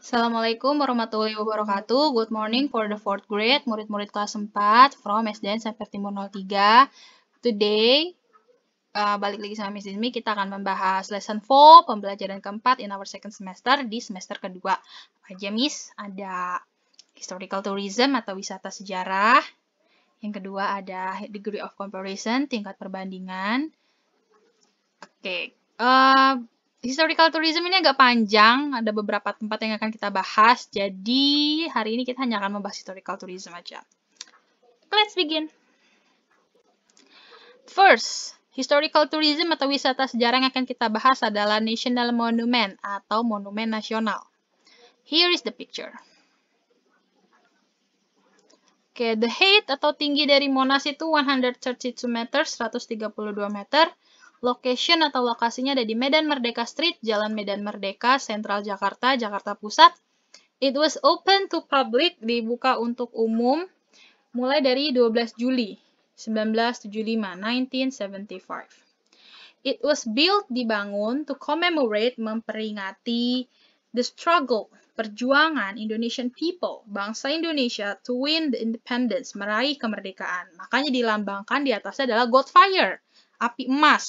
Assalamualaikum warahmatullahi wabarakatuh. Good morning for the fourth grade, murid-murid kelas 4 from SDN Semper Timur 03. Today, uh, balik lagi sama Miss Dizmi, kita akan membahas lesson 4, pembelajaran keempat in our second semester di semester kedua. Apa aja Miss? Ada historical tourism atau wisata sejarah. Yang kedua ada degree of comparison, tingkat perbandingan. Oke, okay. uh, historical tourism ini agak panjang, ada beberapa tempat yang akan kita bahas. Jadi, hari ini kita hanya akan membahas historical tourism aja. Let's begin. First, historical tourism atau wisata sejarah yang akan kita bahas adalah national monument atau monumen nasional. Here is the picture. Oke, okay, the height atau tinggi dari Monas itu 132 meter, 132 meter. Location atau lokasinya ada di Medan Merdeka Street, Jalan Medan Merdeka, Sentral Jakarta, Jakarta Pusat. It was open to public, dibuka untuk umum, mulai dari 12 Juli 1975, 1975. It was built dibangun to commemorate memperingati the struggle perjuangan Indonesian people, bangsa Indonesia to win the independence, meraih kemerdekaan. Makanya dilambangkan di atasnya adalah fire api emas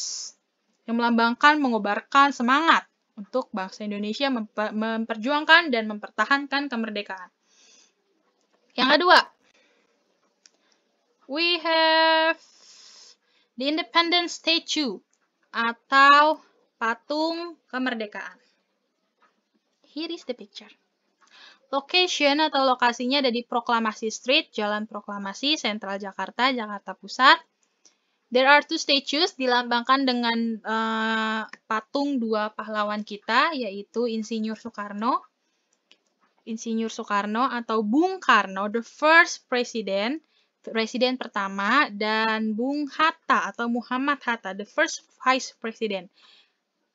yang melambangkan mengobarkan semangat untuk bangsa Indonesia memperjuangkan dan mempertahankan kemerdekaan. Yang kedua, we have the independent statue atau patung kemerdekaan. Here is the picture. Location atau lokasinya ada di Proklamasi Street, Jalan Proklamasi, Sentral Jakarta, Jakarta Pusat. There are two statues dilambangkan dengan uh, patung dua pahlawan kita, yaitu Insinyur Soekarno, Insinyur Soekarno atau Bung Karno, the first president, presiden pertama, dan Bung Hatta atau Muhammad Hatta, the first vice president,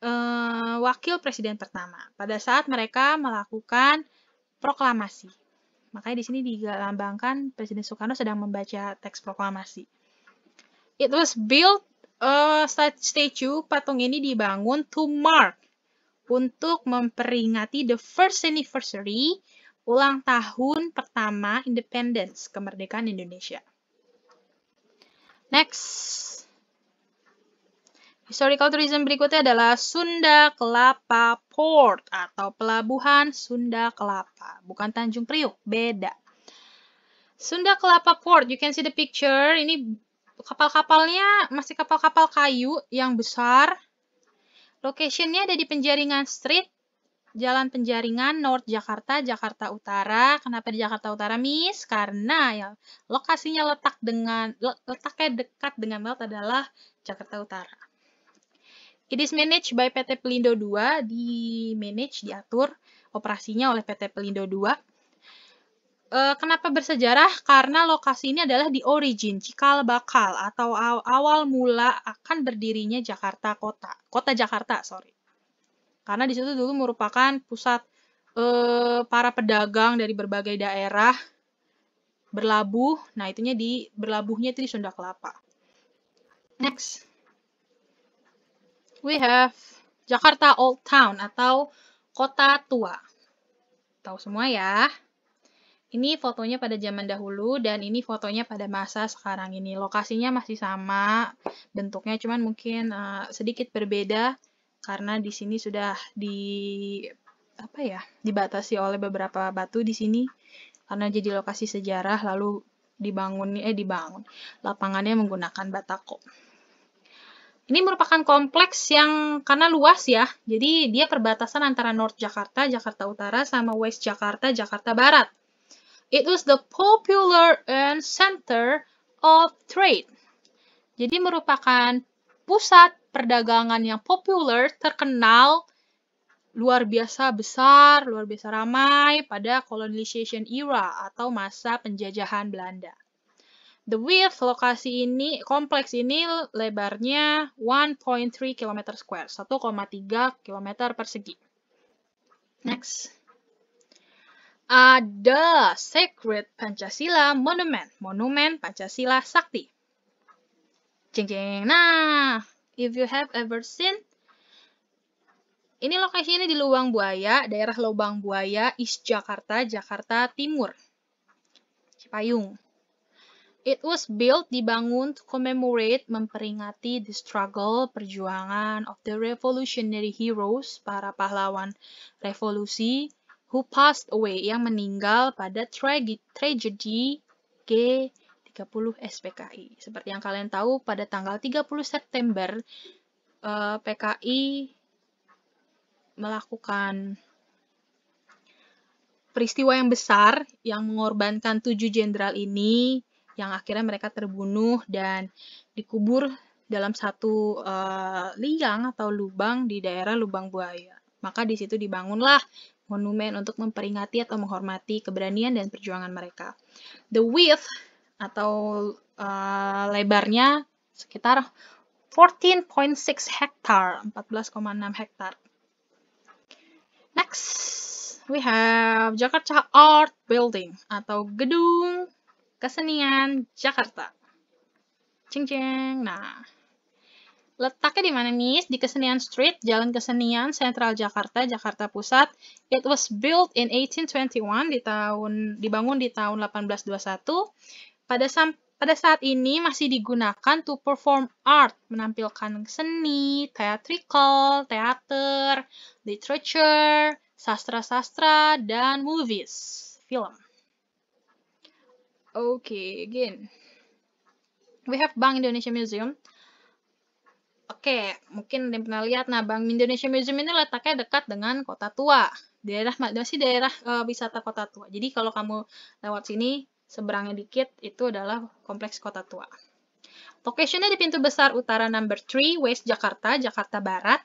uh, wakil presiden pertama. Pada saat mereka melakukan proklamasi, makanya di sini dilambangkan Presiden Soekarno sedang membaca teks proklamasi. It was built a uh, statue patung ini dibangun to mark untuk memperingati the first anniversary ulang tahun pertama independence kemerdekaan Indonesia. Next. Historical tourism berikutnya adalah Sunda Kelapa Port atau Pelabuhan Sunda Kelapa, bukan Tanjung Priuk, beda. Sunda Kelapa Port, you can see the picture, ini Kapal-kapalnya masih kapal-kapal kayu yang besar. Locationnya ada di Penjaringan Street, Jalan Penjaringan, North Jakarta, Jakarta Utara. Kenapa di Jakarta Utara, Miss? Karena ya lokasinya letak dengan letaknya dekat dengan laut adalah Jakarta Utara. It is managed by PT Pelindo 2, di manage diatur operasinya oleh PT Pelindo 2. Eh, kenapa bersejarah? Karena lokasi ini adalah di origin cikal bakal atau awal mula akan berdirinya Jakarta kota, kota Jakarta, sorry. Karena di situ dulu merupakan pusat eh, para pedagang dari berbagai daerah berlabuh. Nah, itunya di berlabuhnya itu di Sunda Kelapa. Next, we have Jakarta Old Town atau kota tua. Tahu semua ya? Ini fotonya pada zaman dahulu dan ini fotonya pada masa sekarang ini. Lokasinya masih sama, bentuknya cuman mungkin uh, sedikit berbeda karena di sini sudah di apa ya dibatasi oleh beberapa batu di sini karena jadi lokasi sejarah lalu dibangun eh dibangun lapangannya menggunakan batako. Ini merupakan kompleks yang karena luas ya, jadi dia perbatasan antara North Jakarta, Jakarta Utara, sama West Jakarta, Jakarta Barat. It was the popular and center of trade. Jadi merupakan pusat perdagangan yang populer, terkenal, luar biasa besar, luar biasa ramai pada colonization era atau masa penjajahan Belanda. The width lokasi ini, kompleks ini lebarnya 1.3 km square, 1,3 km persegi. Next ada Sacred Pancasila Monument, Monumen Pancasila Sakti. Jeng jeng. Nah, if you have ever seen ini lokasinya di Lubang Buaya, daerah Lubang Buaya, East Jakarta, Jakarta Timur. Cipayung. It was built, dibangun to commemorate, memperingati the struggle, perjuangan of the revolutionary heroes, para pahlawan revolusi, who passed away yang meninggal pada tragedi G30 SPKI. Seperti yang kalian tahu pada tanggal 30 September eh, PKI melakukan peristiwa yang besar yang mengorbankan tujuh jenderal ini yang akhirnya mereka terbunuh dan dikubur dalam satu uh, liang atau lubang di daerah Lubang Buaya. Maka di situ dibangunlah monumen untuk memperingati atau menghormati keberanian dan perjuangan mereka. The width atau uh, lebarnya sekitar 14.6 hektar, 14,6 hektar. Next, we have Jakarta Art Building atau Gedung Kesenian Jakarta. Cing cing. Nah, Letaknya di mana nih? Di Kesenian Street, Jalan Kesenian, Central Jakarta, Jakarta Pusat. It was built in 1821, di tahun, dibangun di tahun 1821. Pada, sam, pada saat ini masih digunakan to perform art, menampilkan seni, theatrical, teater, literature, sastra-sastra, dan movies, film. Oke, okay, again. We have Bank Indonesia Museum. Oke, mungkin ada yang pernah lihat. Nah, Bank Indonesia Museum ini letaknya dekat dengan Kota Tua. Daerah masih daerah e, wisata Kota Tua. Jadi kalau kamu lewat sini seberangnya dikit itu adalah kompleks Kota Tua. Locationnya di pintu besar utara number 3 West Jakarta, Jakarta Barat.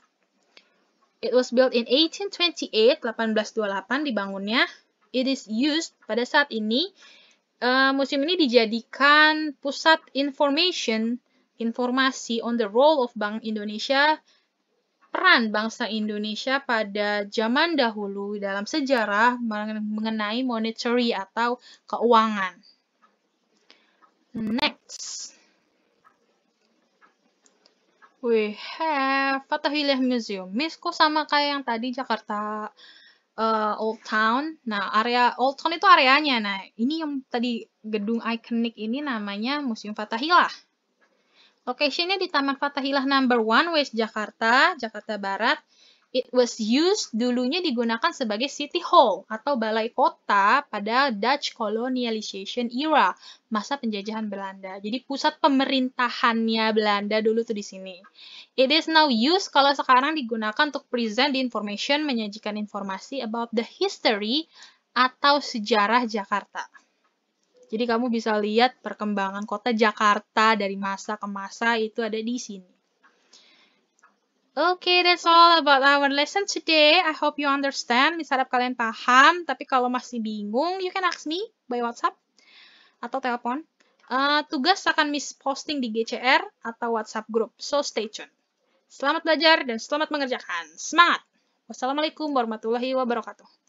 It was built in 1828, 1828 dibangunnya. It is used pada saat ini uh, museum ini dijadikan pusat information informasi on the role of Bank Indonesia, peran bangsa Indonesia pada zaman dahulu dalam sejarah mengenai monetary atau keuangan. Next. We have Fatahillah Museum. Misko sama kayak yang tadi Jakarta uh, Old Town. Nah, area Old Town itu areanya. Nah, ini yang tadi gedung ikonik ini namanya Museum Fatahillah. Locationnya di Taman Fatahillah Number 1, West Jakarta, Jakarta Barat. It was used dulunya digunakan sebagai City Hall atau balai kota pada Dutch colonialization era, masa penjajahan Belanda. Jadi pusat pemerintahannya Belanda dulu tuh di sini. It is now used kalau sekarang digunakan untuk present the information, menyajikan informasi about the history atau sejarah Jakarta. Jadi kamu bisa lihat perkembangan kota Jakarta dari masa ke masa itu ada di sini. Okay, that's all about our lesson today. I hope you understand. Misalnya kalian paham, tapi kalau masih bingung, you can ask me by WhatsApp atau telepon. Uh, tugas akan miss posting di GCR atau WhatsApp group, so stay tuned. Selamat belajar dan selamat mengerjakan. Semangat! Wassalamualaikum warahmatullahi wabarakatuh.